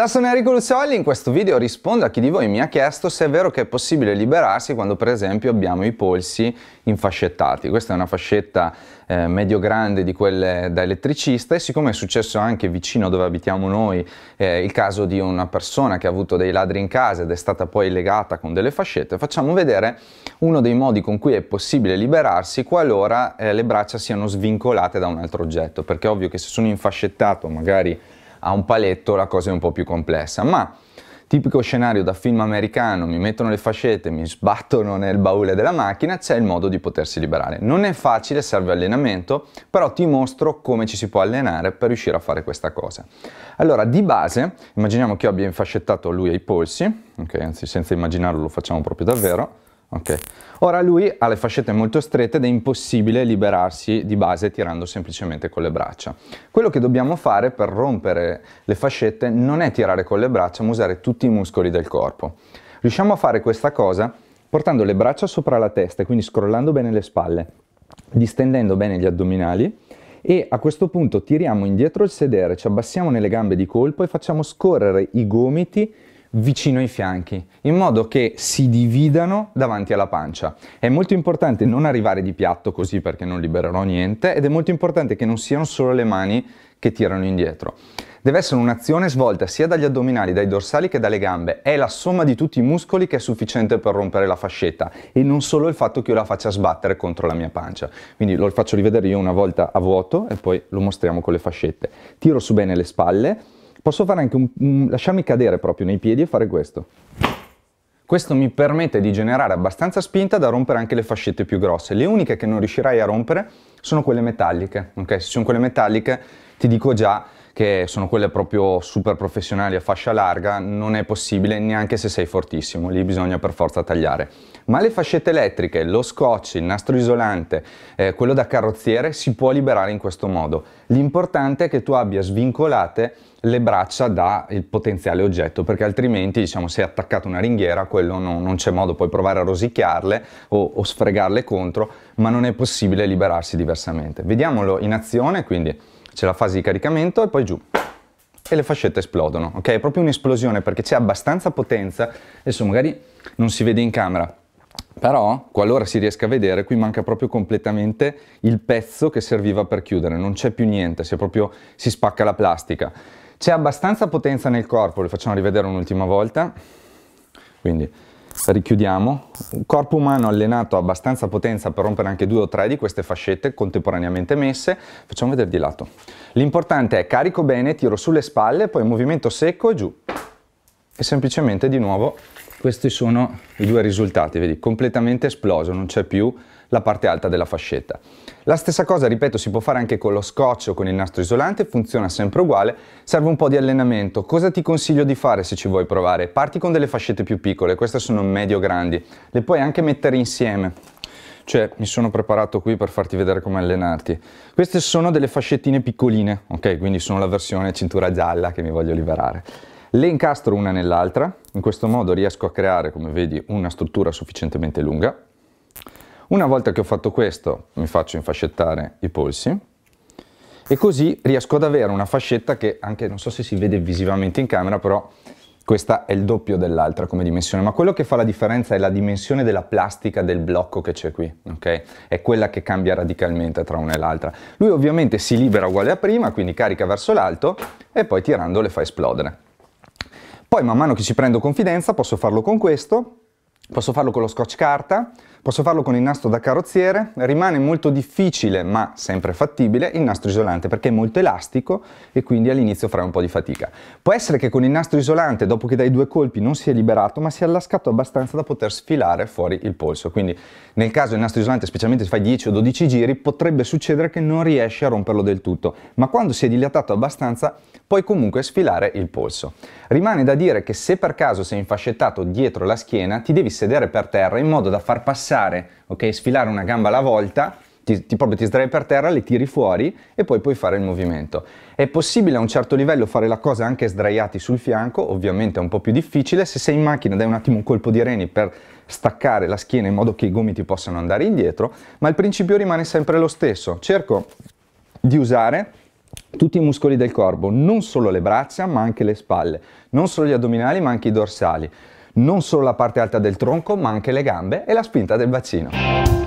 Da sono Enrico Luzioli, in questo video rispondo a chi di voi mi ha chiesto se è vero che è possibile liberarsi quando per esempio abbiamo i polsi infascettati. Questa è una fascetta eh, medio-grande di quelle da elettricista e siccome è successo anche vicino dove abitiamo noi eh, il caso di una persona che ha avuto dei ladri in casa ed è stata poi legata con delle fascette, facciamo vedere uno dei modi con cui è possibile liberarsi qualora eh, le braccia siano svincolate da un altro oggetto, perché è ovvio che se sono infascettato magari a un paletto la cosa è un po' più complessa, ma tipico scenario da film americano, mi mettono le fascette, mi sbattono nel baule della macchina, c'è il modo di potersi liberare. Non è facile, serve allenamento, però ti mostro come ci si può allenare per riuscire a fare questa cosa. Allora, di base, immaginiamo che io abbia infascettato lui ai polsi, ok, anzi senza immaginarlo lo facciamo proprio davvero, Okay. Ora lui ha le fascette molto strette ed è impossibile liberarsi di base tirando semplicemente con le braccia. Quello che dobbiamo fare per rompere le fascette non è tirare con le braccia, ma usare tutti i muscoli del corpo. Riusciamo a fare questa cosa portando le braccia sopra la testa, quindi scrollando bene le spalle, distendendo bene gli addominali e a questo punto tiriamo indietro il sedere, ci abbassiamo nelle gambe di colpo e facciamo scorrere i gomiti vicino ai fianchi, in modo che si dividano davanti alla pancia. È molto importante non arrivare di piatto così perché non libererò niente ed è molto importante che non siano solo le mani che tirano indietro. Deve essere un'azione svolta sia dagli addominali, dai dorsali che dalle gambe. È la somma di tutti i muscoli che è sufficiente per rompere la fascetta e non solo il fatto che io la faccia sbattere contro la mia pancia. Quindi lo faccio rivedere io una volta a vuoto e poi lo mostriamo con le fascette. Tiro su bene le spalle Posso fare anche un, un, lasciarmi cadere proprio nei piedi e fare questo. Questo mi permette di generare abbastanza spinta da rompere anche le fascette più grosse. Le uniche che non riuscirai a rompere sono quelle metalliche, ok? Se sono quelle metalliche ti dico già che sono quelle proprio super professionali a fascia larga, non è possibile neanche se sei fortissimo, lì bisogna per forza tagliare. Ma le fascette elettriche, lo scotch, il nastro isolante, eh, quello da carrozziere si può liberare in questo modo. L'importante è che tu abbia svincolate le braccia dal potenziale oggetto, perché altrimenti, diciamo, se è attaccata una ringhiera, quello no, non c'è modo, puoi provare a rosicchiarle o, o sfregarle contro, ma non è possibile liberarsi diversamente. Vediamolo in azione, quindi c'è la fase di caricamento e poi giù e le fascette esplodono, ok? È proprio un'esplosione perché c'è abbastanza potenza, adesso magari non si vede in camera, però qualora si riesca a vedere qui manca proprio completamente il pezzo che serviva per chiudere, non c'è più niente, si, proprio, si spacca la plastica. C'è abbastanza potenza nel corpo, lo facciamo rivedere un'ultima volta, quindi richiudiamo. Un corpo umano allenato abbastanza potenza per rompere anche due o tre di queste fascette contemporaneamente messe. Facciamo vedere di lato. L'importante è carico bene, tiro sulle spalle, poi movimento secco e giù. E semplicemente di nuovo questi sono i due risultati, vedi, completamente esploso, non c'è più la parte alta della fascetta. La stessa cosa, ripeto, si può fare anche con lo scotch o con il nastro isolante, funziona sempre uguale, serve un po' di allenamento. Cosa ti consiglio di fare se ci vuoi provare? Parti con delle fascette più piccole, queste sono medio-grandi, le puoi anche mettere insieme. Cioè, mi sono preparato qui per farti vedere come allenarti. Queste sono delle fascettine piccoline, ok? Quindi sono la versione cintura gialla che mi voglio liberare. Le incastro una nell'altra, in questo modo riesco a creare, come vedi, una struttura sufficientemente lunga. Una volta che ho fatto questo, mi faccio infascettare i polsi e così riesco ad avere una fascetta che anche, non so se si vede visivamente in camera, però questa è il doppio dell'altra come dimensione, ma quello che fa la differenza è la dimensione della plastica del blocco che c'è qui, ok? È quella che cambia radicalmente tra una e l'altra. Lui ovviamente si libera uguale a prima, quindi carica verso l'alto e poi tirando le fa esplodere. Poi man mano che ci prendo confidenza posso farlo con questo Posso farlo con lo scotch carta, posso farlo con il nastro da carrozziere, rimane molto difficile ma sempre fattibile il nastro isolante perché è molto elastico e quindi all'inizio farà un po' di fatica. Può essere che con il nastro isolante dopo che dai due colpi non si è liberato ma si è allascato abbastanza da poter sfilare fuori il polso, quindi nel caso del nastro isolante specialmente se fai 10 o 12 giri potrebbe succedere che non riesci a romperlo del tutto, ma quando si è dilatato abbastanza puoi comunque sfilare il polso. Rimane da dire che se per caso sei infascettato dietro la schiena ti devi sedere per terra in modo da far passare, ok, sfilare una gamba alla volta, ti, ti, proprio ti sdrai per terra, le tiri fuori e poi puoi fare il movimento. È possibile a un certo livello fare la cosa anche sdraiati sul fianco, ovviamente è un po' più difficile, se sei in macchina dai un attimo un colpo di reni per staccare la schiena in modo che i gomiti possano andare indietro, ma il principio rimane sempre lo stesso. Cerco di usare tutti i muscoli del corpo, non solo le braccia ma anche le spalle, non solo gli addominali ma anche i dorsali non solo la parte alta del tronco ma anche le gambe e la spinta del bacino.